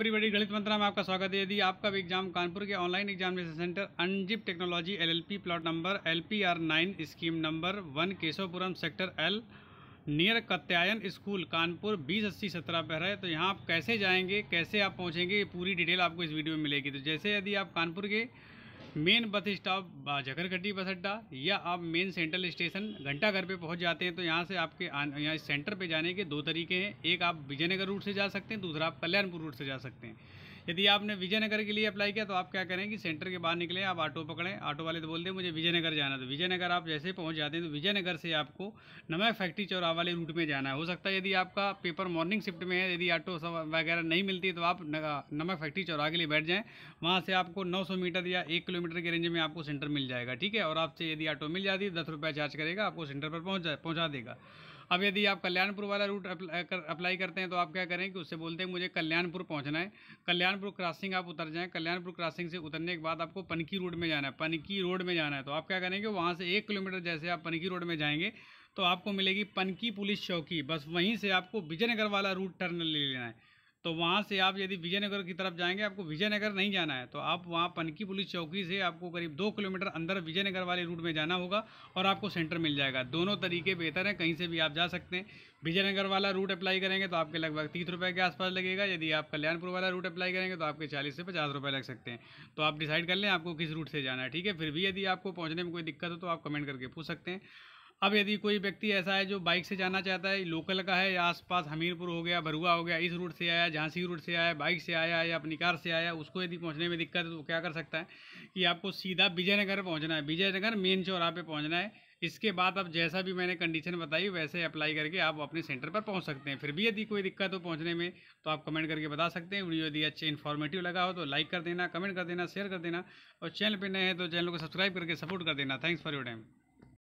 बड़ी गणित मंत्रा में आपका स्वागत है यदि आपका भी एग्जाम कानपुर के online examination centre unzip technology LLP plot number L P R nine scheme number one Keshavpuram sector L near Katyayan school Kanpur बीस अस्सी सत्रह पर है तो यहाँ आप कैसे जाएंगे कैसे आप पहुँचेंगे पूरी डिटेल आपको इस वीडियो में मिलेगी तो जैसे यदि आप कानपुर के मेन बस स्टॉप झकरगड्डी बस अड्डा या आप मेन सेंट्रल स्टेशन घंटाघर पे पहुंच जाते हैं तो यहाँ से आपके यहाँ सेंटर पे जाने के दो तरीके हैं एक आप विजयनगर रूट से जा सकते हैं दूसरा आप कल्याणपुर रूट से जा सकते हैं यदि आपने विजयनगर के लिए अप्लाई किया तो आप क्या करें कि सेंटर के बाहर निकलें आप ऑटो पकड़ें ऑटो वाले तो बोल दें मुझे विजयनगर जाना तो विजयनगर आप जैसे पहुँच जाते हैं तो विजयनगर से आपको नमक फैक्ट्री चौरा वाले रूट में जाना है हो सकता है यदि आपका पेपर मॉर्निंग शिफ्ट में है यदि ऑटो वगैरह नहीं मिलती तो आप नमक फैक्ट्री चौरा के लिए बैठ जाएँ वहाँ से आपको नौ मीटर या एक किलोमीटर के रेंज में आपको सेंटर मिल जाएगा ठीक है और आपसे यदि ऑटो मिल जाती है दस चार्ज करेगा आपको सेंटर पर पहुँच पहुँचा देगा अब यदि आप कल्याणपुर वाला रूट अप्लाई करते हैं तो आप क्या करें कि उससे बोलते हैं मुझे कल्याणपुर पहुंचना है कल्याणपुर क्रॉसिंग आप उतर जाएं कल्याणपुर क्रॉसिंग से उतरने के बाद आपको पनकी रोड में जाना है पनकी रोड में जाना है तो आप क्या करेंगे वहाँ से एक किलोमीटर जैसे आप पनकी रोड में जाएंगे तो आपको मिलेगी पनकी पुलिस चौकी बस वहीं से आपको विजयनगर वाला रूट टर्न ले लेना है तो वहाँ से आप यदि विजयनगर की तरफ जाएंगे आपको विजयनगर नहीं जाना है तो आप वहाँ पनकी पुलिस चौकी से आपको करीब दो किलोमीटर अंदर विजयनगर वाले रूट में जाना होगा और आपको सेंटर मिल जाएगा दोनों तरीके बेहतर हैं कहीं से भी आप जा सकते हैं विजयनगर वाला रूट अप्लाई करेंगे तो आपके लगभग तीस रुपये के आसपास लगेगा यदि आप कल्याणपुर वाला रूट अप्लाई करेंगे तो आपके चालीस से पचास रुपये लग सकते हैं तो आप डिसाइड कर लें आपको किस रूट से जाना है ठीक है फिर भी यदि आपको पहुँचने में कोई दिक्कत हो तो आप कमेंट करके पूछ सकते हैं अब यदि कोई व्यक्ति ऐसा है जो बाइक से जाना चाहता है लोकल का है या आसपास हमीरपुर हो गया भरुआ हो गया इस रूट से आया झांसी रूट से आया बाइक से आया या अपनी कार से आया उसको यदि पहुंचने में दिक्कत है तो क्या कर सकता है कि आपको सीधा विजयनगर पहुंचना है विजयनगर मेन चौराह पे पहुंचना है इसके बाद आप जैसा भी मैंने कंडीशन बताई वैसे अप्लाई करके आप अपने सेंटर पर पहुंच सकते हैं फिर भी यदि कोई दिक्कत हो पहुंचने में तो आप कमेंट करके बता सकते हैं वीडियो यदि अच्छे इन्फॉर्मेटिव लगा हो तो लाइक कर देना कमेंट कर देना शेयर कर देना और चैनल पर नए हैं तो चैनल को सब्सक्राइब करके सपोर्ट कर देना थैंक्स फॉर योर टाइम